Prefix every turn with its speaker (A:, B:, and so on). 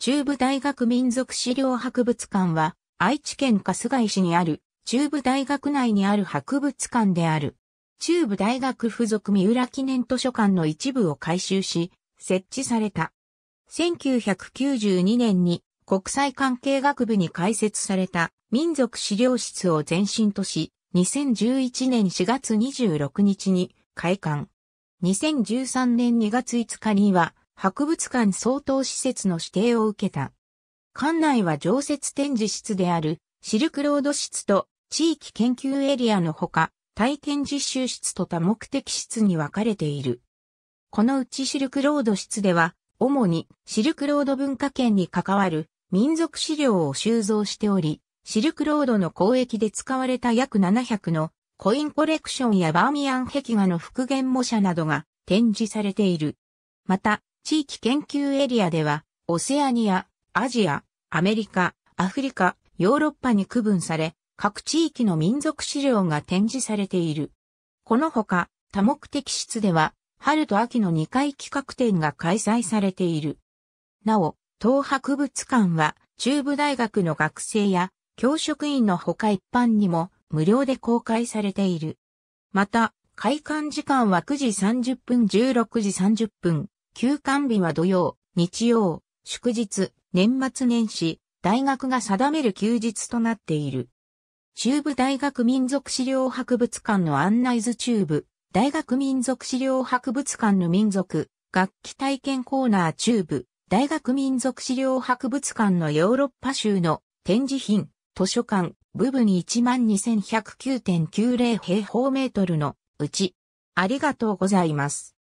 A: 中部大学民族資料博物館は、愛知県春日井市にある、中部大学内にある博物館である。中部大学附属三浦記念図書館の一部を改修し、設置された。1992年に国際関係学部に開設された民族資料室を前身とし、2011年4月26日に開館。2013年2月5日には博物館相当施設の指定を受けた。館内は常設展示室であるシルクロード室と地域研究エリアのほか、体験実習室と多目的室に分かれている。このうちシルクロード室では、主にシルクロード文化圏に関わる民族資料を収蔵しており、シルクロードの交易で使われた約700のコインコレクションやバーミヤン壁画の復元模写などが展示されている。また、地域研究エリアでは、オセアニア、アジア、アメリカ、アフリカ、ヨーロッパに区分され、各地域の民族資料が展示されている。このほか、多目的室では、春と秋の2回企画展が開催されている。なお、東博物館は、中部大学の学生や教職員のほか一般にも無料で公開されている。また、開館時間は9時30分16時30分、休館日は土曜、日曜、祝日、年末年始、大学が定める休日となっている。中部大学民族資料博物館の案内図中部、大学民族資料博物館の民族、楽器体験コーナー中部、大学民族資料博物館のヨーロッパ州の展示品、図書館、部分12109.90平方メートルのうち、ありがとう
B: ございます。